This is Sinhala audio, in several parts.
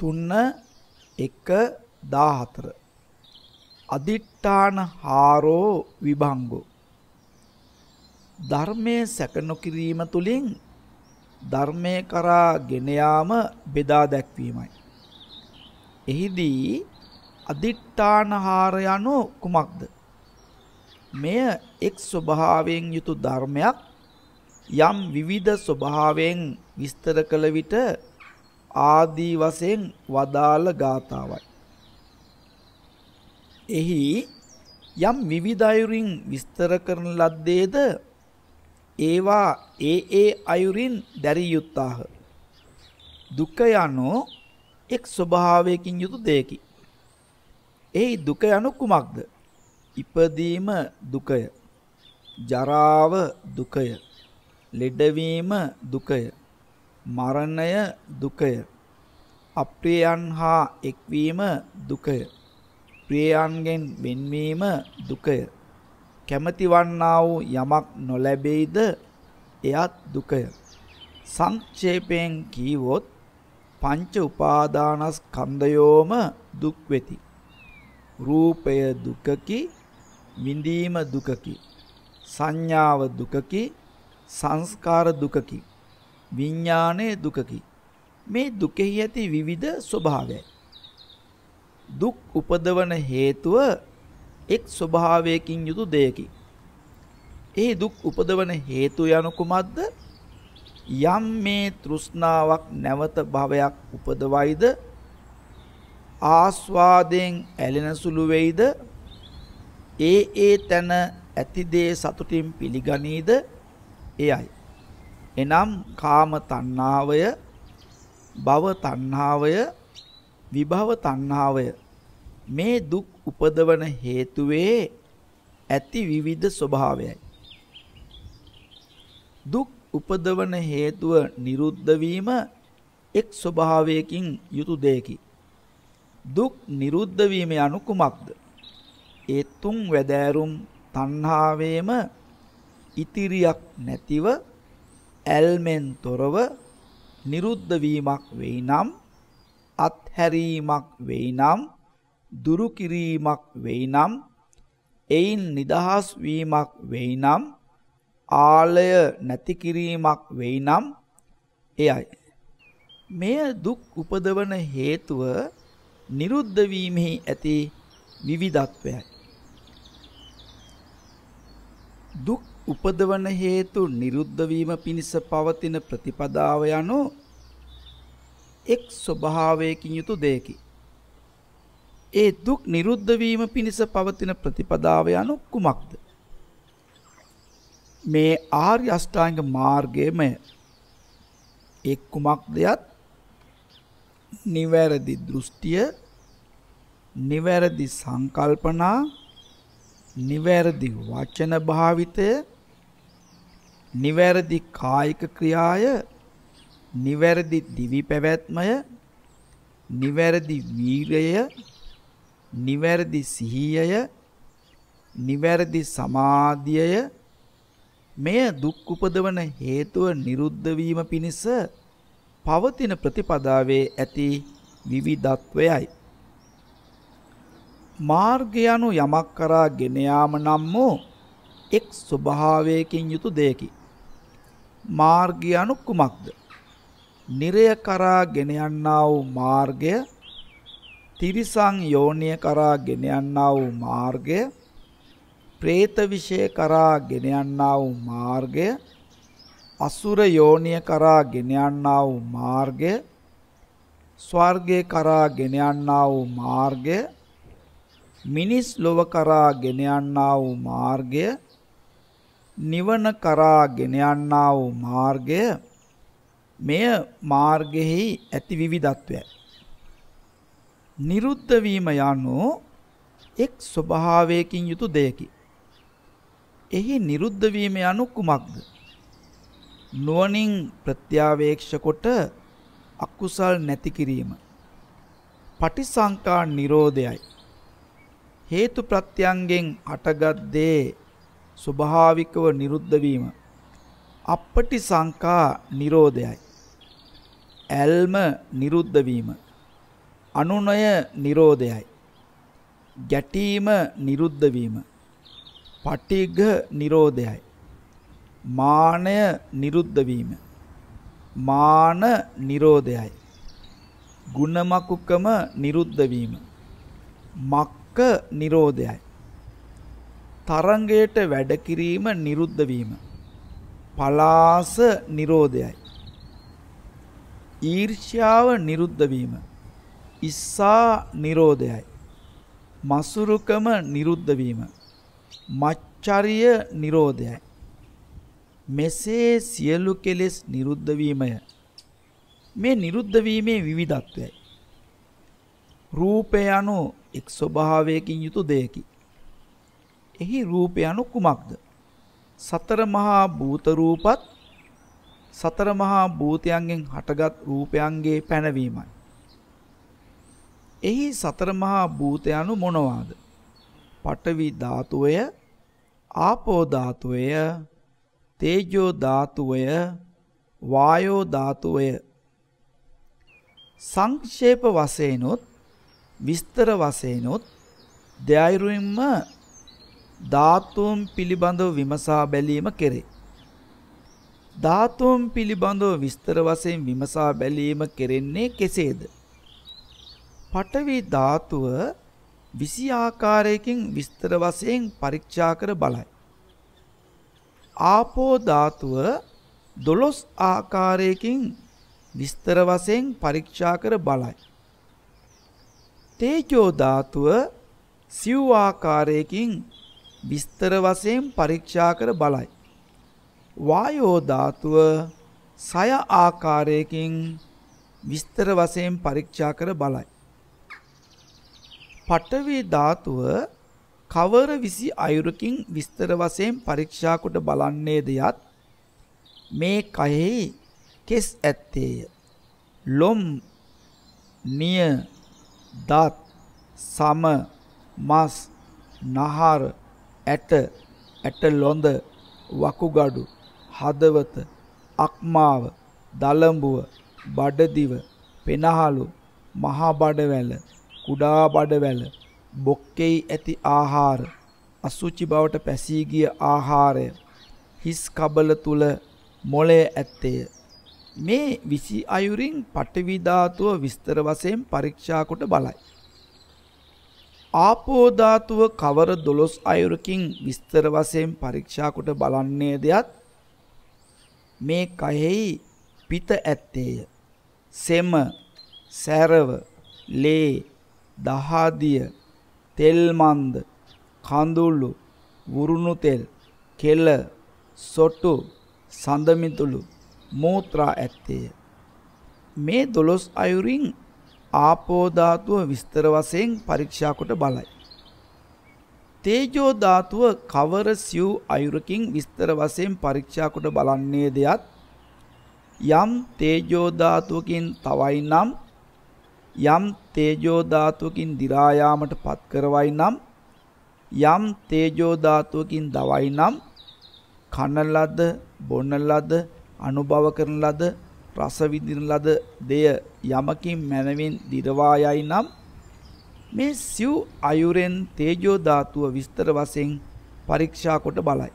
3 1 14 අදිඨාන හාරෝ විභංගෝ ධර්මයේ සැක නොකිරීම තුලින් ධර්මයේ කරා ගෙන යාම බෙදා දැක්වීමයි. එහිදී අදිඨානහාර යනු කුමක්ද? මෙය එක් ස්වභාවයෙන් යුතු ධර්මයක් යම් විවිධ ස්වභාවයෙන් විස්තර කළ විට ආදී වශයෙන් වදාළ ගාතාවයි. එහි යම් විවිධ අයුරින් විස්තර කරන ලද්දේද ඒවා ඒ ඒ අයුරින් දැරිය යුත්තාහ. දුක යනු එක් ස්වභාවයකින් යුතු දෙයකි. එහි දුක යනු කුමක්ද? ඉපදීම දුකය. ජරාව දුකය. ලෙඩවීම දුකය. මරණය දුකය. අප්‍රියයන් හා එක්වීම දුකය. ප්‍රියයන්ගෙන් වෙන්වීම දුකය. කැමති වන්නා වූ යමක් නොලැබෙයිද එයත් දුකය. සංක්ෂේපයෙන් කීවොත් පංච උපාදානස්කන්ධයෝම දුක් වෙති. රූපය දුකකි, විඳීම දුකකි. සංඥාව දුකකි, සංස්කාර දුකකි. විඥානයේ දුකකි. මේ දුකෙහි ඇති විවිධ ස්වභාවයයි. දුක් උපදවන හේතුව එක් ස්වභාවයකින් යුතු දෙයකි. ඒ දුක් උපදවන හේතු යනු කුමක්ද? යම් මේ තෘෂ්ණාවක් නැවත භවයක් උපදවයිද ආස්වාදයෙන් ඇලෙන සුළු වෙයිද ඒ ඒ තන ඇති දේ සතුටින් පිළිගනීද එයයි එනම් කාම තණ්හාවය, භව තණ්හාවය, විභව තණ්හාවය මේ දුක් උපදවන හේතුවේ ඇති විවිධ ස්වභාවයයි. දුක් උපදවන හේතුව නිරුද්ධ වීම එක් ස්වභාවයකින් යුතු දෙයකි. දුක් නිරුද්ධ වීම යනු කුමක්ද? ඒ තුන් වැදෑරුම් තණ්හාවේම ඉතිරියක් නැතිව ඇල්මෙන් තොරව නිරුද්ධ වීමක් වෙයි නම් අත්හැරීමක් වෙයි නම් දුරු කිරීමක් වෙයි නම් එයින් නිදහස් වීමක් වෙයි නම් ආලය නැති කිරීමක් වෙයි නම් එයයි මෙය දුක් උපදවන හේතුව නිරුද්ධ වීමෙහි ඇති විවිධත්වයයි දුක් උපදවන හේතු නිරුද්ධ වීම පිණිස පවතින ප්‍රතිපදාව යනු එක් ස්වභාවයකින් යුතු දෙයකි. ඒ දුක් නිරුද්ධ වීම පිණිස පවතින ප්‍රතිපදාව යනු කුමක්ද? මේ ආර්ය අෂ්ටාංග මාර්ගයේමය එක් කුමක්දයත් නිවැරදි දෘෂ්ටිය නිවැරදි සංකල්පනා නිවැරදි වචන භාවිතය නිවැරදි කායික ක්‍රියාය නිවැරදි දිවි පැවැත්මය නිවැරදි වීරය නිවැරදි සිහියය නිවැරදි සමාධියය මෙය දුක් උපදවන හේතුව නිරුද්ධ වීම පිණිස පවතින ප්‍රතිපදාවේ ඇති විවිධත්වයයි මාර්ගය යනු යමක් කරා ගෙන යාම නම් වූ එක් ස්වභාවයකින් යුතු දෙයකි මාර්ගය anu කුමක්ද? නිරය කරා ගෙන යන්නා වූ මාර්ගය, තිරිසං යෝනිය කරා ගෙන යන්නා වූ මාර්ගය, പ്രേත විෂය කරා ගෙන යන්නා වූ මාර්ගය, අසුර යෝනිය කරා ගෙන යන්නා වූ මාර්ගය, ස්වර්ගය කරා ගෙන යන්නා වූ මාර්ගය, මිනිස් ලොව කරා ගෙන යන්නා වූ මාර්ගය නිවන කරා ගෙන යන්නා වූ මාර්ගය මෙය මාර්ගෙහි ඇති විවිධත්වයයි. නිරුද්ධ වීම යනු එක් ස්වභාවයකින් යුතු දෙයකි. එහි නිරුද්ධ වීම යනු කුමක්ද? නුවණින් ප්‍රත්‍යාවේක්ෂ කොට අකුසල් නැති කිරීම. පටිසංකා නිරෝධයයි. හේතු ප්‍රත්‍යයන්ගෙන් අටගත් දේ ස්වභාවිකව නිරුද්ධ වීම අපටි සංකා නිරෝධයයි ඇල්ම නිරුද්ධ වීම අනුනය නිරෝධයයි ගැටීම නිරුද්ධ වීම පටිඝ නිරෝධයයි මානය නිරුද්ධ වීම මාන නිරෝධයයි ගුණමකුකම නිරුද්ධ වීම මක්ක නිරෝධයයි තරංගයට වැඩ කිරීම නිරුද්ධ වීම. පලාස නිරෝධයයි. ඊර්ෂ්‍යාව නිරුද්ධ වීම. ඉස්සා නිරෝධයයි. මසුරුකම නිරුද්ධ වීම. මච්චරිය නිරෝධයයි. මෙසේ සියලු කෙලෙස් නිරුද්ධ වීමය. මේ නිරුද්ධ වීමේ විවිධත්වයයි. රූපය anu එක් ස්වභාවයකින් යුතු දෙයකි. එහි රූපය anu කුමක්ද? සතර මහා භූත රූපත් සතර මහා භූතයන්ගෙන් හටගත් රූපයන්ගේ පැනවීමයි. එහි සතර මහා භූත anu මොනවාද? පඨවි ධාතුවය, ආපෝ ධාතුවය, තේජෝ ධාතුවය, වායෝ ධාතුවය. සංක්ෂේප වශයෙන්ොත් විස්තර වශයෙන්ොත් දෙයයිරුින්ම ධාතුන් පිළිබඳව විමසා බැලීම කෙරේ. ධාතුන් පිළිබඳව විස්තර වශයෙන් විමසා බැලීම කෙරෙන්නේ කෙසේද? පඨවි ධාතුව විසි ආකාරයකින් විස්තර වශයෙන් පරීක්ෂා කර බලයි. ආපෝ ධාතුව දොළොස් ආකාරයකින් විස්තර වශයෙන් පරීක්ෂා කර බලයි. තේජෝ ධාතුව සිව් ආකාරයකින් විස්තර වශයෙන් පරීක්ෂා කර බලයි. වායෝ ධාතුව සය ආකාරයකින් විස්තර වශයෙන් පරීක්ෂා කර බලයි. පඨවි ධාතුව කවර 20 අයුරකින් විස්තර වශයෙන් පරීක්ෂා කොට බලන්නේද යත් මේ කයෙහි කෙස් ඇත්තේය. ලොම් නිය දත් සම මස් නහර ඇට ඇට ලොඳ වකුගඩු හදවත අක්මාව දලඹුව බඩදිව පෙනහලු මහා බඩවැල කුඩා බඩවැල බොක්කෙයි ඇති ආහාර අසුචි බවට පැසී ගිය ආහාරය හිස් කබල තුල මොළය ඇත්තේය මේ 20 අයුරින් පටවි ධාතුව විස්තර වශයෙන් පරීක්ෂා කොට බලයි ආපෝ ධාතුව කවර දොළොස් අයුරකින් විස්තර වශයෙන් පරීක්ෂා කොට බලන්නේ දෙයත් මේ කයෙහි පිත ඇත්තේය. සෙම, සැරව, ලේ, දහාදිය, තෙල් මන්ද, කඳුළු, වුරුණු තෙල්, කෙල, සොටු, සඳමිතුළු, මෝත්‍රා ඇත්තේය. මේ දොළොස් අයුරින් ආපෝ ධාතුව විස්තර වශයෙන් පරීක්ෂා කොට බලයි. තේජෝ ධාතුව කවර සිව් අයුරකින් විස්තර වශයෙන් පරීක්ෂා කොට බලන්නේ දෙයත් යම් තේජෝ ධාතුවකින් තවයි නම් යම් තේජෝ ධාතුවකින් දි รา යාමටපත් කරවයි නම් යම් තේජෝ ධාතුවකින් දවයි නම් කන ලද බොන ලද අනුභව කරන ලද රස විඳින ලද දෙය යමකින් මනවින් දිරවා යයි නම් මේ සිව් අයුරෙන් තේජෝ ධාතුව විස්තර වශයෙන් පරීක්ෂා කොට බලයි.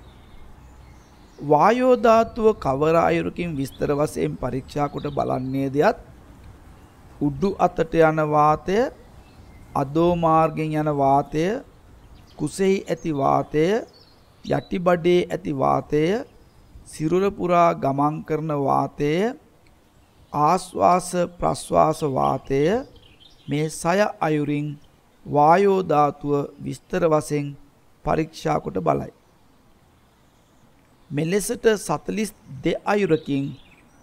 වායෝ ධාතුව කවර අයුරකින් විස්තර වශයෙන් පරීක්ෂා කොට බලන්නේ දෙයත් උඩු අතට යන වාතය අදෝ මාර්ගෙන් යන වාතය කුසෙහි ඇති වාතය යටිබඩේ ඇති වාතය සිරුර පුරා ගමන් කරන වාතය ආස්වාස ප්‍රස්වාස වාතය මේ සය අයුරින් වායෝ ධාතුව විස්තර වශයෙන් පරීක්ෂා කොට බලයි. මෙලෙසට 42 අයුරකින්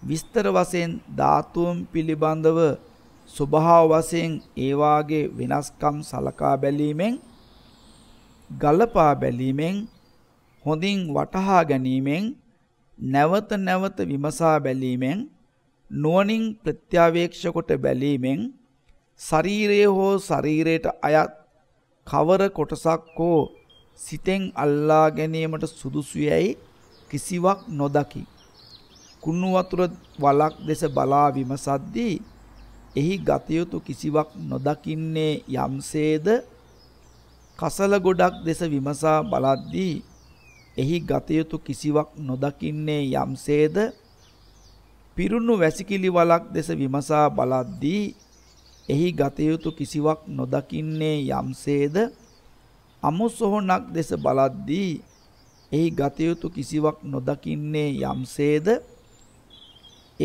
විස්තර වශයෙන් ධාතුන් පිළිබඳව ස්වභාව වශයෙන් ඒ වාගේ වෙනස්කම් සලකා බැලීමෙන් ගලපා බැලීමෙන් හොඳින් වටහා ගැනීමෙන් නැවත නැවත විමසා බැලීමෙන් නුවණින් ප්‍රත්‍යාවේක්ෂ කොට බැලීමෙන් ශරීරයේ හෝ ශරීරයට අයත් කවර කොටසක් හෝ සිතෙන් අල්ලා ගැනීමට සුදුසු යැයි කිසිවක් නොදකි. කුණු වතුර වලක් දෙස බලා විමසද්දී එහි ගතයුතු කිසිවක් නොදකින්නේ යම්සේද කසල ගොඩක් දෙස විමසා බලද්දී එහි ගතයුතු කිසිවක් නොදකින්නේ යම්සේද පිරුණු වැසිකිලි වලක් දෙස විමසා බලද්දී එහි ගතයුතු කිසිවක් නොදකින්නේ යම්සේද අමුසොහොනක් දෙස බලද්දී එහි ගතයුතු කිසිවක් නොදකින්නේ යම්සේද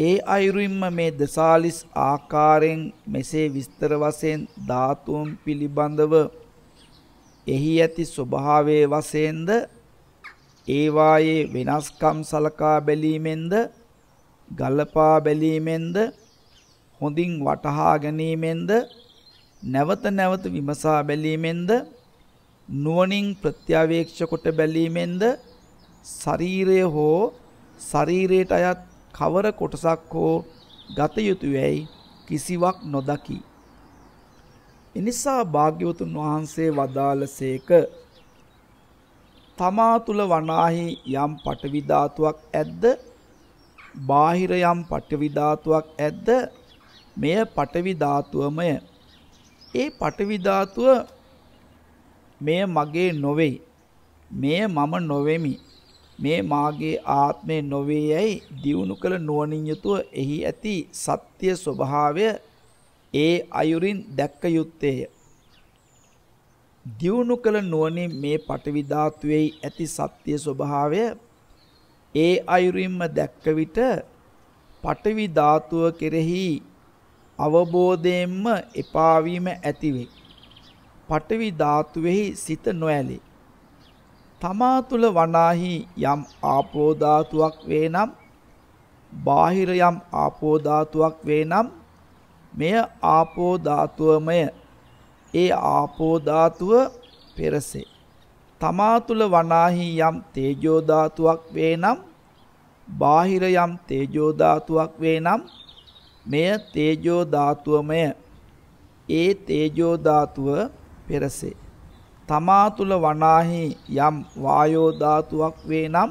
ඒ අයුරින්ම මේ දසාලිස් ආකාරයෙන් මෙසේ විස්තර වශයෙන් ධාතුන් පිළිබඳව එහි ඇති ස්වභාවයේ වශයෙන්ද ඒවායේ වෙනස්කම් සලකා බැලීමෙන්ද ගලපා බැලීමෙන්ද හොඳින් වටහා ගැනීමෙන්ද නැවත නැවත විමසා බැලීමෙන්ද නුවණින් ප්‍රත්‍යවේක්ෂ කොට බැලීමෙන්ද ශරීරය හෝ ශරීරයට අයත් කවර කොටසක් හෝ ගත යුතුය යයි කිසිවක් නොදකි. එනිසා භාග්‍යවතුන් වහන්සේ වදාළසේක තමා තුල වනාහි යම් පටවි ධාතුවක් ඇද්ද බාහිර යම් පඨවි ධාතුවක් ඇද්ද මෙය පඨවි ධාතුවමය ඒ පඨවි ධාතුව මෙය මගේ නොවේයි මෙය මම නොවේමි මේ මාගේ ආත්මය නොවේ යයි දියුණු කළ නුවණින් යුතුව එහි ඇති සත්‍ය ස්වභාවය ඒ අයුරින් දැක්ක යුත්තේය දියුණු කළ නුවණින් මේ පටවි ධාතුවේ ඇති සත්‍ය ස්වභාවය ඒ අයුරින්ම දැක්ක විට පඨවි ධාතුව කෙරෙහි අවබෝධයෙන්ම එපා වීම ඇති වෙයි. පඨවි ධාතුවේහි සිත නොඇලේ. තමා තුල වනාහි යම් ආපෝ ධාතුවක් වේ නම් බාහිර යම් ආපෝ ධාතුවක් වේ නම් මෙය ආපෝ ධාතුවමය. ඒ ආපෝ ධාතුව පෙරසේ. තමා තුල වනාහි යම් තේජෝ ධාතුවක් වේ නම් බාහිර යම් තේජෝ ධාතුවක් වේ නම් මෙය තේජෝ ධාතුවමය ඒ තේජෝ ධාතුව පෙරසේ තමා තුල වනාහි යම් වායෝ ධාතුවක් වේ නම්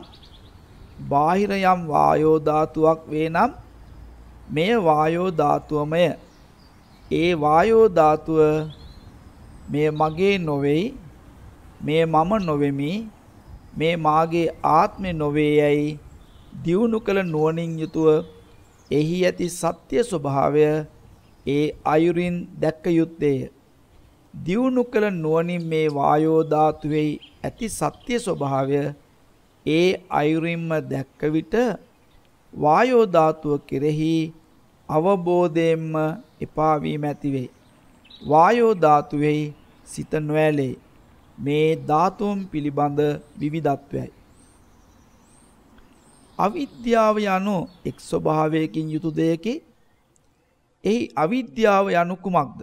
බාහිර යම් වායෝ ධාතුවක් වේ නම් මෙය වායෝ ධාතුවමය ඒ වායෝ ධාතුව මෙය මගේ නොවේයි මේ මම නොවෙමි මේ මාගේ ආත්මය නොවේ යයි දියුණු කළ නුවණින් යුතුව එහි ඇති සත්‍ය ස්වභාවය ඒ අයුරින් දැක්ක යුත්තේය දියුණු කළ නුවණින් මේ වායෝ ධාතුවේ ඇති සත්‍ය ස්වභාවය ඒ අයුරින්ම දැක්ක විට වායෝ ධාතුව කෙරෙහි අවබෝධයෙන්ම එපා වීම ඇති වේ වායෝ ධාතුවේ සිත නොඇලේ මේ ධාතුන් පිළිබඳ විවිධත්වයයි. අවිද්‍යාව යනු එක් ස්වභාවයකින් යුතු දෙයකි. එහි අවිද්‍යාව යනු කුමක්ද?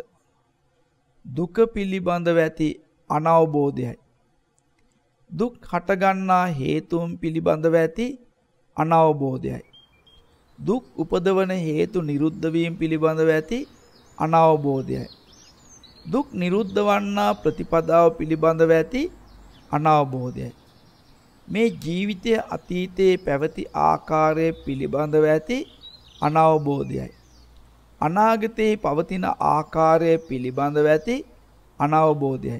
දුක පිළිබඳව ඇති අනවබෝධයයි. දුක් හටගන්නා හේතුන් පිළිබඳව ඇති අනවබෝධයයි. දුක් උපදවන හේතු නිරුද්ධ වීම පිළිබඳව ඇති අනවබෝධයයි. දුක් නිරුද්ධ වන්නා ප්‍රතිපදාව පිළිබඳව ඇති අනවබෝධයයි. මේ ජීවිතය අතීතයේ පැවති ආකාරය පිළිබඳව ඇති අනවබෝධයයි. අනාගතයේ පවතින ආකාරය පිළිබඳව ඇති අනවබෝධයයි.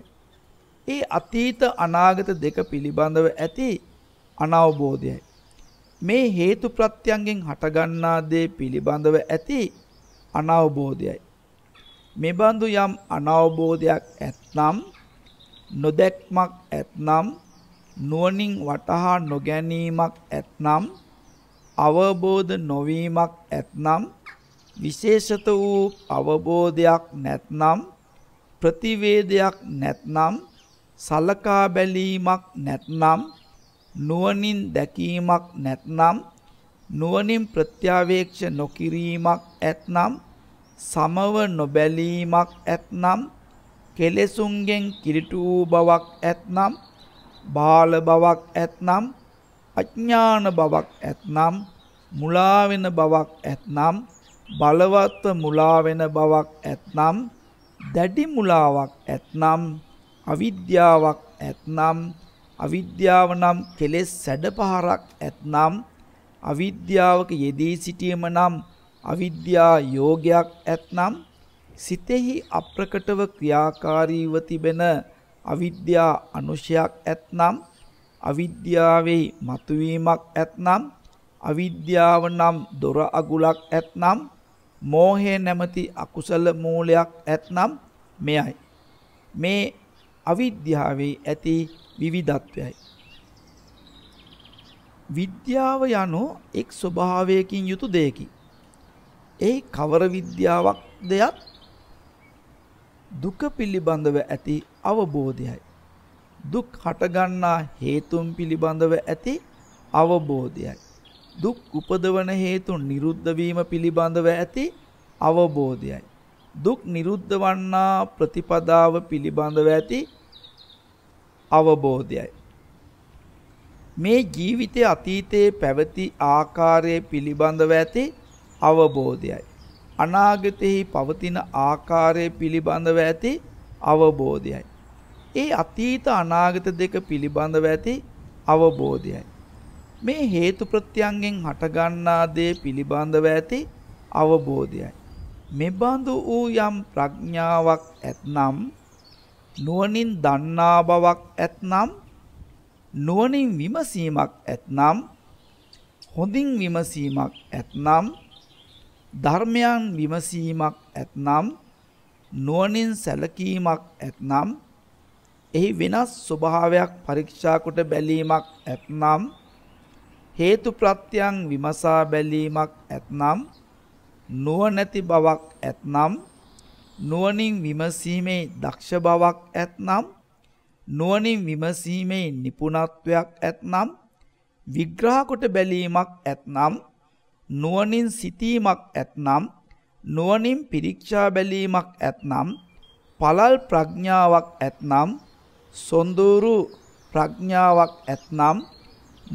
ඒ අතීත අනාගත දෙක පිළිබඳව ඇති අනවබෝධයයි. මේ හේතු ප්‍රත්‍යයන්ගෙන් හටගන්නා දේ පිළිබඳව ඇති අනවබෝධයයි. මෙබඳු යම් අනවබෝධයක් ඇත්නම් නොදැක්මක් ඇත්නම් නුවණින් වටහා නොගැනීමක් ඇත්නම් අවබෝධ නොවීමක් ඇත්නම් විශේෂත වූ අවබෝධයක් නැත්නම් ප්‍රතිවේදයක් නැත්නම් සලකා බැලීමක් නැත්නම් නුවණින් දැකීමක් නැත්නම් නුවණින් ප්‍රත්‍යාවේක්ෂ නොකිරීමක් ඇත්නම් සමව නොබැලීමක් ඇතනම් කෙලෙසුන්ගෙන් කිරිටු බවක් ඇතනම් බාල බවක් ඇතනම් අඥාන බවක් ඇතනම් මුලා වෙන බවක් ඇතනම් බලවත් මුලා වෙන බවක් ඇතනම් දැඩි මුලාවක් ඇතනම් අවිද්‍යාවක් ඇතනම් අවිද්‍යාව නම් කෙලෙස් සැඩ පහරක් ඇතනම් අවිද්‍යාවක යෙදී සිටීම නම් අවිද්‍යා යෝගයක් ඇතනම් සිතෙහි අප්‍රකටව ක්‍රියාකාරීව තිබෙන අවිද්‍යා අනුශයක් ඇතනම් අවිද්‍යාවේ මතුවීමක් ඇතනම් අවිද්‍යාව නම් දොර අගුලක් ඇතනම් මෝහය නැමැති අකුසල මූලයක් ඇතනම් මෙයයි මේ අවිද්‍යාවේ ඇති විවිධත්වයයි විද්‍යාව යනු එක් ස්වභාවයකින් යුතු දෙයකි ඒ කවර විද්‍යාවක් දෙයක් දුක පිළිබඳව ඇති අවබෝධයයි. දුක් හටගන්නා හේතුන් පිළිබඳව ඇති අවබෝධයයි. දුක් උපදවන හේතු නිරුද්ධ වීම පිළිබඳව ඇති අවබෝධයයි. දුක් නිරුද්ධ වන්නා ප්‍රතිපදාව පිළිබඳව ඇති අවබෝධයයි. මේ ජීවිතයේ අතීතයේ පැවති ආකාරය පිළිබඳව ඇති අවබෝධයයි. අනාගතෙහි පවතින ආකාරය පිළිබඳව ඇති අවබෝධයයි. ඒ අතීත අනාගත දෙක පිළිබඳව ඇති අවබෝධයයි. මේ හේතු ප්‍රත්‍යයන්ගෙන් හටගන්නා දේ පිළිබඳව ඇති අවබෝධයයි. මෙබඳු වූ යම් ප්‍රඥාවක් ඇත්නම් නුවණින් දන්නා බවක් ඇත්නම් නුවණින් විමසීමක් ඇත්නම් හොඳින් විමසීමක් ඇත්නම් ධර්මයන් විමසීමක් ඇතනම් නුවණින් සැලකීමක් ඇතනම් එහි වෙනස් ස්වභාවයක් පරීක්ෂා කොට බැලීමක් ඇතනම් හේතු ප්‍රත්‍යයන් විමසා බැලීමක් ඇතනම් නුවණැති බවක් ඇතනම් නුවණින් විමසීමේ දක්ෂ බවක් ඇතනම් නුවණින් විමසීමේ නිපුණත්වයක් ඇතනම් විග්‍රහ කොට බැලීමක් ඇතනම් නුවණින් සිතීමක් ඇතනම් නුවණින් පිරික්ෂා බැලීමක් ඇතනම් පළල් ප්‍රඥාවක් ඇතනම් සොඳුරු ප්‍රඥාවක් ඇතනම්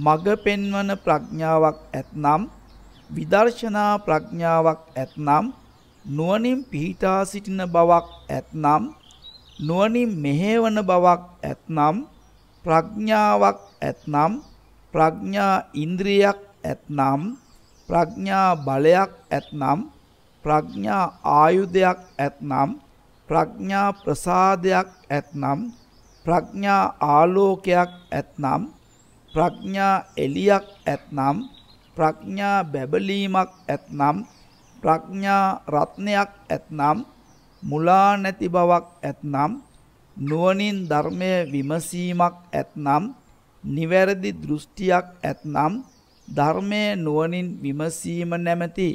මග පෙන්වන ප්‍රඥාවක් ඇතනම් විදර්ශනා ප්‍රඥාවක් ඇතනම් නුවණින් පිහිටා සිටින බවක් ඇතනම් නුවණින් මෙහෙවන බවක් ඇතනම් ප්‍රඥාවක් ඇතනම් ප්‍රඥා ඉන්ද්‍රියක් ඇතනම් ප්‍රඥා බලයක් ඇතනම් ප්‍රඥා ආයුධයක් ඇතනම් ප්‍රඥා ප්‍රසාදයක් ඇතනම් ප්‍රඥා ආලෝකයක් ඇතනම් ප්‍රඥා එලියක් ඇතනම් ප්‍රඥා බැබලීමක් ඇතනම් ප්‍රඥා රත්නයක් ඇතනම් මුලා නැති බවක් ඇතනම් නුවණින් ධර්මය විමසීමක් ඇතනම් නිවැරදි දෘෂ්ටියක් ඇතනම් ධර්මයේ නුවණින් විමසීම නැමැති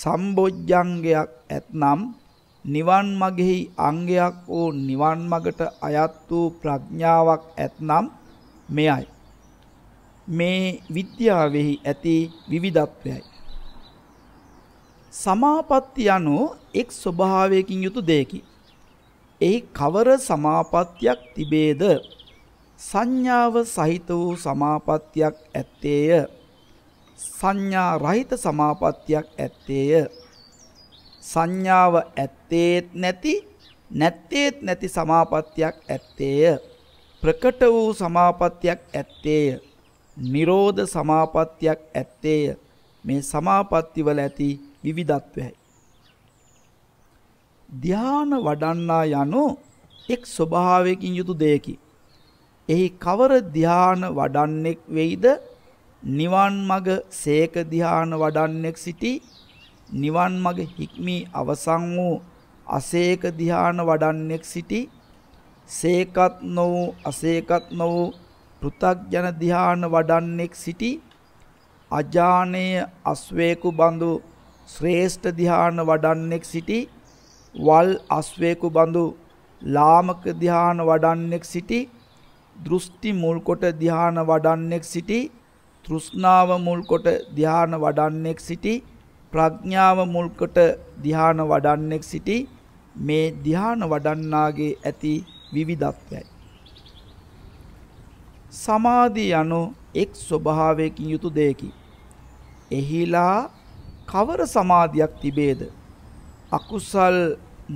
සම්බොජ්ජංගයක් ඇතනම් නිවන් මගෙහි අංගයක් වූ නිවන් මගට අයත් වූ ප්‍රඥාවක් ඇතනම් මෙයයි මේ විද්‍යාවෙහි ඇති විවිධත්වයයි සමාපatti යනු එක් ස්වභාවයකින් යුතු දෙයකි එහි කවර සමාපත්තියක් තිබේද සංඥාව සහිත වූ සමාපත්තියක් ඇත්තේය සංඥා රහිත සමාපත්තියක් ඇත්තේය. සංඥාව ඇත්තේත් නැති නැත්තේත් නැති සමාපත්තියක් ඇත්තේය. ප්‍රකට වූ සමාපත්තියක් ඇත්තේය. නිරෝධ සමාපත්තියක් ඇත්තේය. මේ සමාපත්තිවල ඇති විවිධත්වයයි. ධ්‍යාන වඩන්නා යනු එක් ස්වභාවයකින් යුතු දෙයකි. එහි කවර ධ්‍යාන වඩන්නෙක් වෙයිද නිවන් මඟ සේක ධ්‍යාන වඩන්නෙක් සිටි නිවන් මඟ හික්මී අවසන් වූ අසේක ධ්‍යාන වඩන්නෙක් සිටි සේකත් නොවූ අසේකත් නොවූ පෘථග්ජන ධ්‍යාන වඩන්නෙක් සිටි අජානීය අස්වේකු බඳු ශ්‍රේෂ්ඨ ධ්‍යාන වඩන්නෙක් සිටි වල් අස්වේකු බඳු ලාමක ධ්‍යාන වඩන්නෙක් සිටි දෘෂ්ටි මුල්කොට ධ්‍යාන වඩන්නෙක් සිටි තෘෂ්ණාව මුල්කොට ධ්‍යාන වඩන්නෙක් සිටි ප්‍රඥාව මුල්කොට ධ්‍යාන වඩන්නෙක් සිටි මේ ධ්‍යාන වඩන්නාගේ ඇති විවිධත්වයයි. සමාධිය යනු එක් ස්වභාවයකින් යුතු දෙයකි. එහිලා කවර සමාධියක් තිබේද? අකුසල්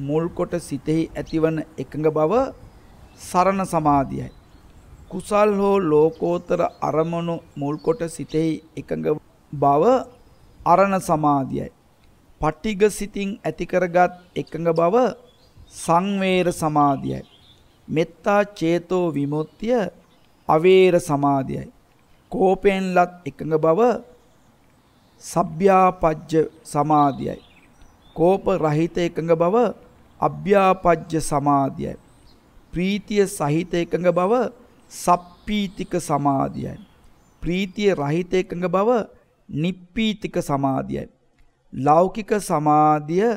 මුල්කොට සිතෙහි ඇතිවන එකඟ බව සරණ සමාධියයි. කුසල් හෝ ලෝකෝතර අරමුණු මුල්කොට සිතෙහි එකඟ බව අරණ සමාධියයි. පටිග සිතින් ඇතිකරගත් එකඟ බව සංවේර සමාධියයි. මෙත්තා චේතෝ විමුක්තිය අවේර සමාධියයි. කෝපයෙන් ලත් එකඟ බව සබ්‍යාපජ්ජ සමාධියයි. කෝප රහිත එකඟ බව අභ්‍යාපජ්ජ සමාධියයි. ප්‍රීතිය සහිත එකඟ බව සප්පීතික සමාධියයි. ප්‍රීතිය රහිත එකඟ බව නිප්පීතික සමාධියයි. ලෞකික සමාධිය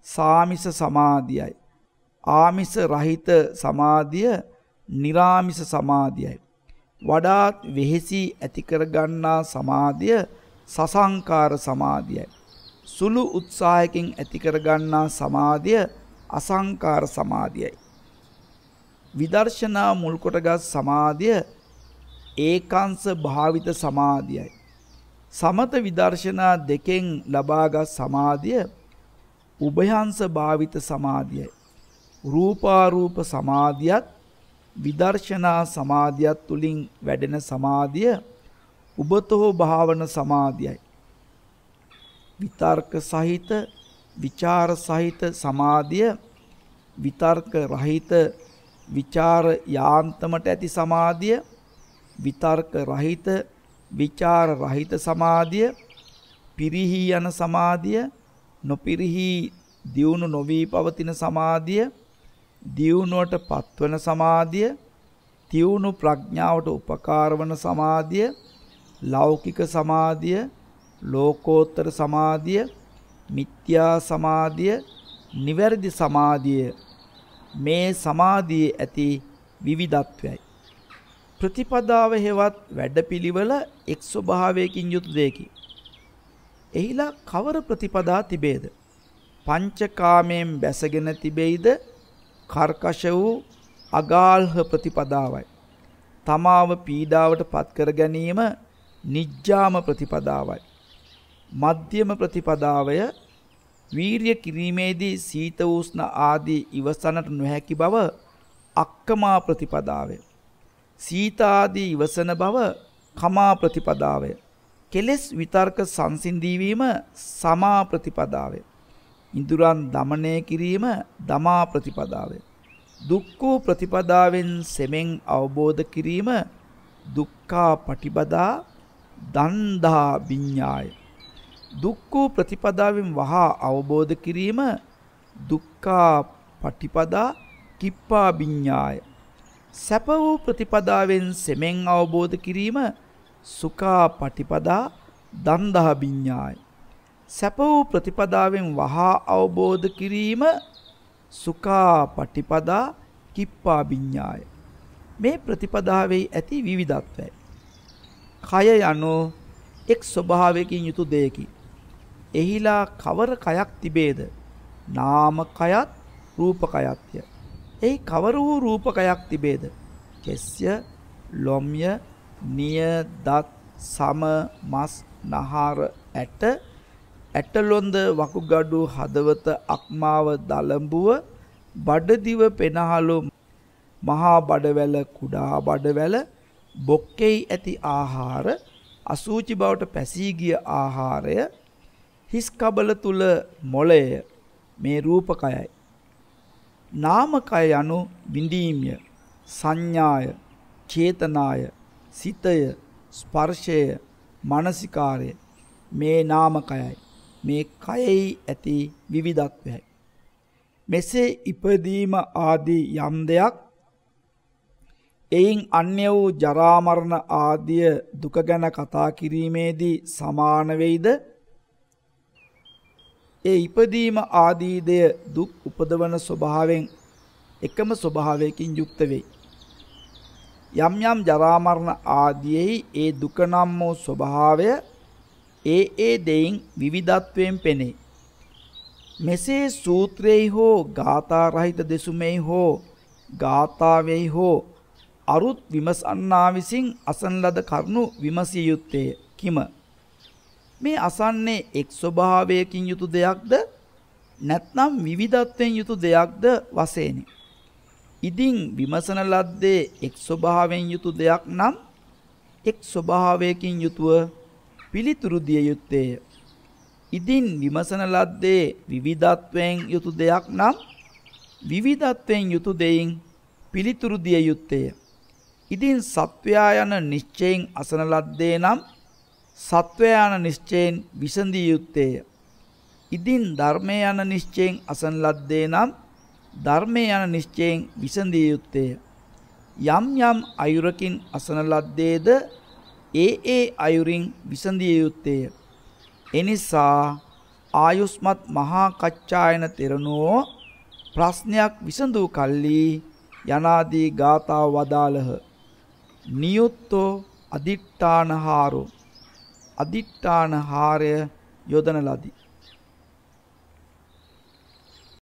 සාමිස සමාධියයි. ආමිස රහිත සමාධිය නිරාමිස සමාධියයි. වඩාත් වෙහෙසි ඇතිකරගන්නා සමාධිය සසංකාර සමාධියයි. සුළු උත්සාහයකින් ඇතිකරගන්නා සමාධිය අසංකාර සමාධියයි. විදර්ශනා මුල් කොටගත් සමාධිය ඒකාංශ භාවිත සමාධියයි. සමත විදර්ශනා දෙකෙන් ලබාගත් සමාධිය උභයංශ භාවිත සමාධියයි. රූපාරූප සමාධියත් විදර්ශනා සමාධියත් තුලින් වැඩෙන සමාධිය උබතෝ භාවන සමාධියයි. විතර්ක සහිත, ਵਿਚාර සහිත සමාධිය විතර්ක රහිත විචාර යාන්තමට ඇති සමාධිය විතර්ක රහිත විචාර රහිත සමාධිය පිරිහි යන සමාධිය නොපිරිහි දියුණු නොවී පවතින සමාධිය දියුණුවට පත්වන සමාධිය තියුණු ප්‍රඥාවට උපකාර වන සමාධිය ලෞකික සමාධිය ලෝකෝත්තර සමාධිය මිත්‍යා සමාධිය නිවැරදි සමාධිය මේ සමාධියේ ඇති විවිධත්වයයි. ප්‍රතිපදාව හෙවත් වැඩපිළිවෙල එක් ස්වභාවයකින් යුතු දෙයකි. එහිලා කවර ප්‍රතිපදා තිබේද? පංචකාමයෙන් බැසගෙන තිබෙයිද? කර්කශ වූ අගාල්හ ප්‍රතිපදාවයි. තමාව පීඩාවට පත් කර ගැනීම නිජ්ජාම ප්‍රතිපදාවයි. මධ්‍යම ප්‍රතිපදාවය වීරිය කිරීමේදී සීත උෂ්ණ ආදී ඉවසනට නොහැකි බව අක්කමා ප්‍රතිපදාවය. සීත ආදී ඉවසන බව කමා ප්‍රතිපදාවය. කෙලෙස් විතර්ක සංසිඳී වීම සමා ප්‍රතිපදාවය. ඉඳුරන් দমনය කිරීම දමා ප්‍රතිපදාවය. දුක්ඛෝ ප්‍රතිපදාවෙන් සෙමෙන් අවබෝධ කිරීම දුක්ඛා පටිපදා දන්දා විඤ්ඤාය දුක්ඛ ප්‍රතිපදාවෙන් වහා අවබෝධ කිරීම දුක්ඛා පටිපදා කිප්පා විඤ්ඤාය සැප වූ ප්‍රතිපදාවෙන් සෙමෙන් අවබෝධ කිරීම සුඛා පටිපදා දන්දහ විඤ්ඤාය සැප වූ ප්‍රතිපදාවෙන් වහා අවබෝධ කිරීම සුඛා පටිපදා කිප්පා විඤ්ඤාය මේ ප්‍රතිපදාවේ ඇති විවිධත්වය කය යනෝ එක් ස්වභාවයකින් යුතු දෙයකි එහිලා කවර කයක් තිබේද? නාම කයත් රූප කයත්ය. එයි කවර වූ රූප කයක් තිබේද? කෙස්ය, ලොම්ය, නිය, දත්, සම, මස්, නහර, ඇට, ඇටලොන්ද, වකුගඩු, හදවත, අක්මාව, දලඹුව, බඩදිව, පෙනහළු, මහා බඩවැල, කුඩා බඩවැල, බොක්කෙයි ඇති ආහාර, අසූචි බවට පැසී ගිය ආහාරය හිස් කබල තුල මොළය මේ රූපකයයි. නාමකය යනු විඳීම්ය සංඥාය චේතනාය සිතය ස්පර්ශය මානසිකාරය මේ නාමකයයි මේ කයෙහි ඇති විවිධත්වයයි මෙසේ ඉපදීම ආදී යම් දෙයක් එයින් අන්‍ය වූ ජරා මරණ ආදී දුක ගැන කතා කිරීමේදී සමාන වෙයිද ඒ ඉපදීම ආදී දෙය දුක් උපදවන ස්වභාවයෙන් එකම ස්වභාවයකින් යුක්ත වෙයි. යම් යම් ජරා මරණ ආදීෙහි ඒ දුක නම් වූ ස්වභාවය ඒ ඒ දෙයින් විවිධත්වයෙන් පෙනේ. මෙසේ සූත්‍රයේ හෝ ගාථා රහිත දෙසුමේ හෝ ගාථාවේ හෝ අරුත් විමසන්නා විසින් අසන ලද කරුණු විමසිය යුත්තේ කිම මේ අසන්නේ එක් ස්වභාවයකින් යුතු දෙයක්ද නැත්නම් විවිධත්වයෙන් යුතු දෙයක්ද වශයෙන්. ඉදින් විමසන ලද්දේ එක් ස්වභාවයෙන් යුතු දෙයක් නම් එක් ස්වභාවයකින් යුතුව පිළිතුරු දිය යුත්තේය. ඉදින් විමසන ලද්දේ විවිධත්වයෙන් යුතු දෙයක් නම් විවිධත්වයෙන් යුතු දෙයින් පිළිතුරු දිය යුත්තේය. ඉදින් සත්වයා යන නිශ්චයෙන් අසන ලද්දේ නම් සත්වයාන නිශ්චයෙන් විසඳිය යුත්තේය. ඉදින් ධර්මය යන නිශ්චයෙන් අසන ලද්දේ නම් ධර්මය යන නිශ්චයෙන් විසඳිය යුත්තේය. යම් යම් අයුරකින් අසන ලද්දේද ඒ ඒ අයුරින් විසඳිය යුත්තේය. එනිසා ආයුස්මත් මහා කච්චායන තෙරණුවෝ ප්‍රශ්නයක් විසඳූ කල්ලි යනාදී ගාථා වදාළහ. නියුත්තෝ අදිට්ඨානහාරෝ අදිඨාන හාරය යොදන ලදී.